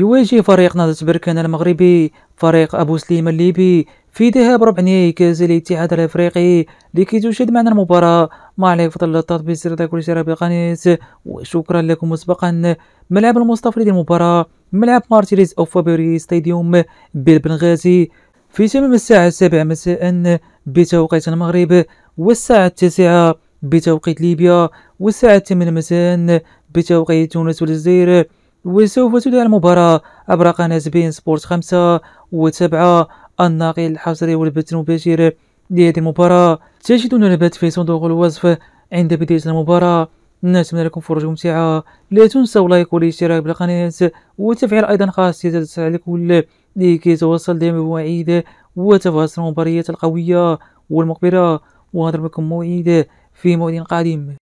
يواجه فريق نهضة بركان المغربي فريق أبو سليم الليبي في ذهاب ربع كأس الاتحاد الأفريقي لكي تشهد معنا المباراة ما عليك فضل التطبيق سير كل شيء وشكرا لكم مسبقا ملعب المستفرد المباراة ملعب مارتيريز أو فابري ستاديوم بالبنغازي في تمام الساعة السابعة مساء بتوقيت المغرب والساعة التاسعة بتوقيت ليبيا والساعة الثامنة مساء بتوقيت تونس والجزائر وسوف تذاع المباراة عبر قناة بين سبورت خمسة وتابعة الناقل الحصري والبث المباشر لهذه المباراة تجدون البث في صندوق الوصف عند بداية المباراة نتمنى لكم فرجة ممتعة لا تنسوا لايك والاشتراك بالقناة وتفعيل أيضا خاصية التفعيل لكل لكي توصل دائما بمواعيد وتفاصيل المباريات القوية والمقبلة بكم موعد في موعد قادم